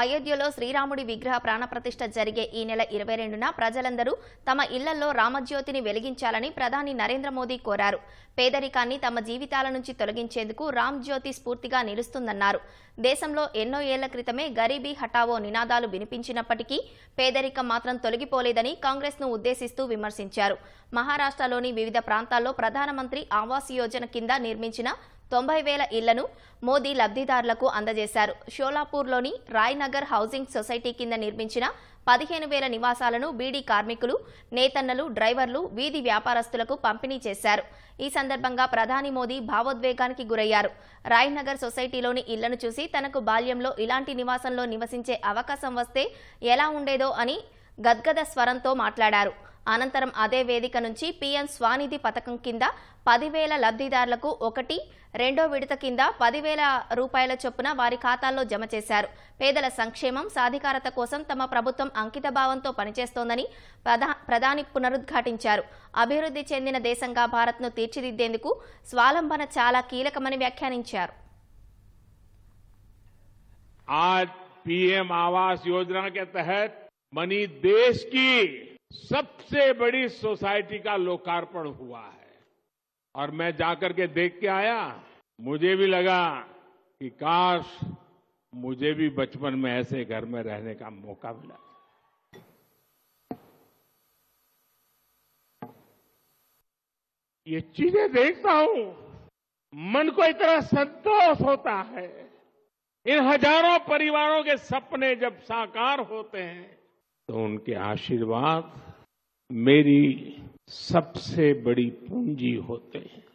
అయోధ్యలో శ్రీరాముడి విగ్రహ ప్రాణప్రతిష్ఠ జరిగే ఈ నెల ఇరవై రెండున ప్రజలందరూ తమ ఇళ్లలో రామజ్యోతిని వెలిగించాలని ప్రధాని నరేంద్ర మోదీ కోరారు పేదరికాన్ని తమ జీవితాల నుంచి తొలగించేందుకు రామ్ జ్యోతి స్ఫూర్తిగా నిలుస్తుందన్నారు దేశంలో ఎన్నో ఏళ్ల క్రితమే గరీబీ హఠావో నినాదాలు వినిపించినప్పటికీ పేదరికం మాత్రం తొలగిపోలేదని కాంగ్రెస్ను ఉద్దేశిస్తూ విమర్శించారు మహారాష్ట్రలోని వివిధ ప్రాంతాల్లో ప్రధానమంత్రి ఆవాస్ యోజన కింద నిర్మించిన తొంభై వేల ఇళ్లను మోదీ లబ్ధిదారులకు అందజేశారు షోలాపూర్లోని రాయ్నగర్ హౌసింగ్ సొసైటీ కింద నిర్మించిన పదిహేను వేల నివాసాలను బీడీ కార్మికులు నేతన్నలు డ్రైవర్లు వీధి వ్యాపారస్తులకు పంపిణీ చేశారు ఈ సందర్భంగా ప్రధాని మోదీ భావోద్వేగానికి గురయ్యారు రాయ్నగర్ సొసైటీలోని ఇళ్లను చూసి తనకు బాల్యంలో ఇలాంటి నివాసంలో నివసించే అవకాశం వస్తే ఎలా ఉండేదో అని గద్గద స్వరంతో మాట్లాడారు అనంతరం అదే వేదిక నుంచి పిఎన్ స్వానిధి పథకం కింద పదివేల లబ్ధిదారులకు ఒకటి రెండో విడత కింద పదివేల రూపాయల చొప్పున వారి ఖాతాల్లో జమ చేశారు పేదల సంక్షేమం సాధికారత కోసం తమ ప్రభుత్వం అంకితభావంతో పనిచేస్తోందని ప్రధాని పునరుద్ఘాటించారు అభివృద్ధి చెందిన దేశంగా భారత్ను తీర్చిదిద్దేందుకు స్వాలంబన చాలా కీలకమని వ్యాఖ్యానించారు सबसे बड़ी सोसाइटी का लोकार्पण हुआ है और मैं जाकर के देख के आया मुझे भी लगा कि काश मुझे भी बचपन में ऐसे घर में रहने का मौका मिला ये चीजें देखता हूं मन को इतना संतोष होता है इन हजारों परिवारों के सपने जब साकार होते हैं तो उनके आशीर्वाद मेरी सबसे बड़ी पूंजी होते हैं